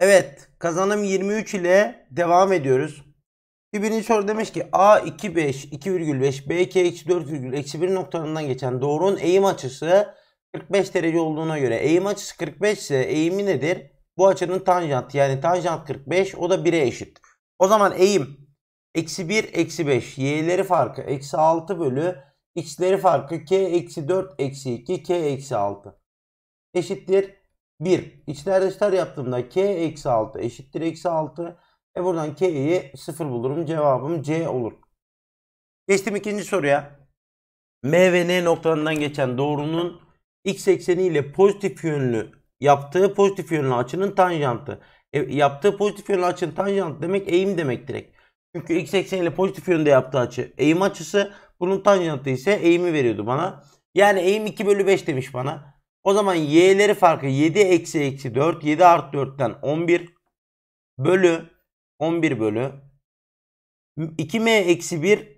Evet kazanım 23 ile devam ediyoruz. Bir birinci soru demiş ki A 2,5 2,5 B2 4, eksi 1 noktalarından geçen doğrunun eğim açısı 45 derece olduğuna göre eğim açısı 45 ise eğimi nedir? Bu açının tanjant yani tanjant 45 o da 1'e eşit. O zaman eğim eksi 1 eksi 5 y'leri farkı eksi 6 bölü x'leri farkı k eksi 4 eksi 2 k eksi 6 eşittir 1. İçler dışlar yaptığımda k eksi 6 eşittir eksi 6. E buradan k'yi 0 bulurum. Cevabım c olur. Geçtim ikinci soruya. M ve N noktalarından geçen doğrunun x ekseni ile pozitif yönlü yaptığı pozitif yönlü açının tanjantı. E, yaptığı pozitif yönlü açının tanjantı demek eğim demek direkt. Çünkü x ekseni ile pozitif yönde yaptığı açı eğim açısı. Bunun tanjantı ise eğimi veriyordu bana. Yani eğim 2 bölü 5 demiş bana. O zaman y'leri farkı 7 eksi eksi 4 7 artı 4'ten 11 bölü 11 bölü 2m eksi 1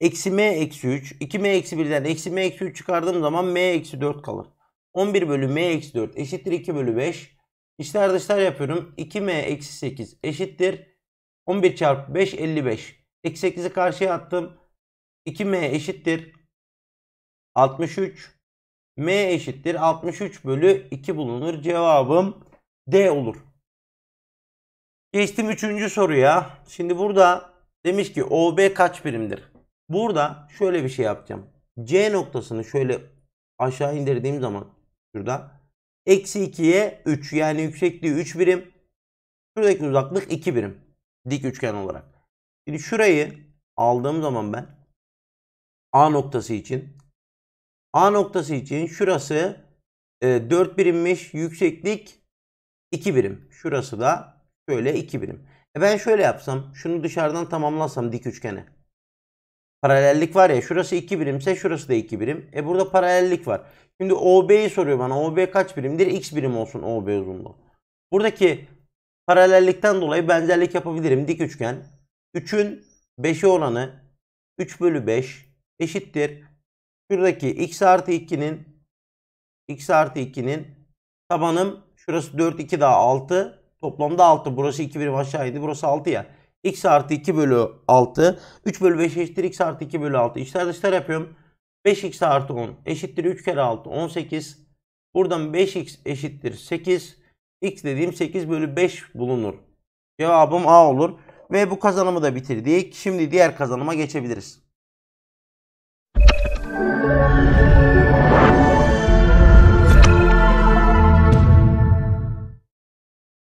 eksi m eksi 3 2m eksi 1'den eksi m eksi 3 çıkardığım zaman m eksi 4 kalır. 11 bölü m eksi 4 eşittir 2 bölü 5. İşler dışlar yapıyorum. 2m eksi 8 eşittir 11 çarpı 5 55. Eksi 8'i karşıya attım. 2m eşittir 63. M eşittir 63 bölü 2 bulunur. Cevabım D olur. Geçtim 3. soruya. Şimdi burada demiş ki OB kaç birimdir? Burada şöyle bir şey yapacağım. C noktasını şöyle aşağı indirdiğim zaman şurada eksi 2'ye 3 yani yüksekliği 3 birim. Şuradaki uzaklık 2 birim. Dik üçgen olarak. Şimdi şurayı aldığım zaman ben A noktası için A noktası için şurası e, 4 birimmiş. Yükseklik 2 birim. Şurası da şöyle 2 birim. E ben şöyle yapsam. Şunu dışarıdan tamamlasam dik üçgene Paralellik var ya. Şurası 2 birimse şurası da 2 birim. E burada paralellik var. Şimdi OB'yi soruyor bana. OB kaç birimdir? X birim olsun OB uzunluğu. Buradaki paralellikten dolayı benzerlik yapabilirim. Dik üçgen. 3'ün 5'e oranı 3 bölü 5 eşittir Şuradaki x artı 2'nin x artı 2'nin tabanım şurası 4 2 daha 6 toplamda 6 burası 2 birim aşağıydı burası 6 ya. x artı 2 bölü 6 3 bölü 5 eşittir x artı 2 bölü 6 İşler dışlar yapıyorum. 5x artı 10 eşittir 3 kere 6 18 buradan 5x eşittir 8 x dediğim 8 bölü 5 bulunur. Cevabım A olur ve bu kazanımı da bitirdik. Şimdi diğer kazanıma geçebiliriz.